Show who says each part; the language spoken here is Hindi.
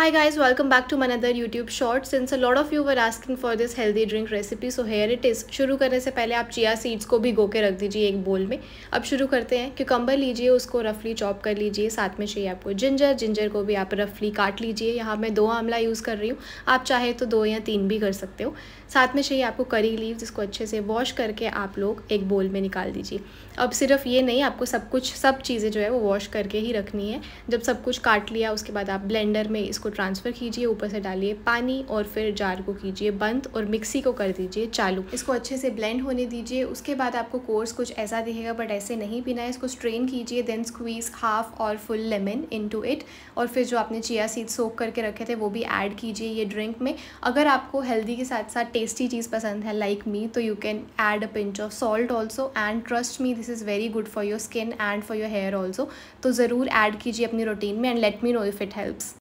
Speaker 1: Hi guys, welcome back to my another YouTube short. Since a lot of you were asking for this healthy drink recipe, so here it is. शुरू करने से पहले आप चिया सीड्स को भी गो के रख दीजिए एक बोल में अब शुरू करते हैं क्यूकम्बर लीजिए उसको रफली चॉप कर लीजिए साथ में चाहिए आपको जिंजर जिंजर को भी आप रफली काट लीजिए यहाँ मैं दो आमला यूज़ कर रही हूँ आप चाहे तो दो या तीन भी कर सकते हो साथ में चाहिए आपको करी लीव इसको अच्छे से वॉश करके आप लोग एक बोल में निकाल दीजिए अब सिर्फ ये नहीं आपको सब कुछ सब चीज़ें जो है वो वॉश करके ही रखनी है जब सब कुछ काट लिया उसके बाद आप ब्लेंडर में इसको इसको ट्रांसफ़र कीजिए ऊपर से डालिए पानी और फिर जार को कीजिए बंद और मिक्सी को कर दीजिए चालू इसको अच्छे से ब्लेंड होने दीजिए उसके बाद आपको कोर्स कुछ ऐसा दिखेगा बट ऐसे नहीं पीना है इसको स्ट्रेन कीजिए देन स्क्वीज़ हाफ और फुल लेमन इनटू इट और फिर जो आपने चिया सीड सोक करके रखे थे वो भी ऐड कीजिए ये ड्रिंक में अगर आपको हेल्दी के साथ साथ टेस्टी चीज़ पसंद है लाइक मी तो you can add a pinch of salt also and trust me this is very good for your skin and for your hair also तो ज़रूर ऐड कीजिए अपनी रूटीन में and let me know if it helps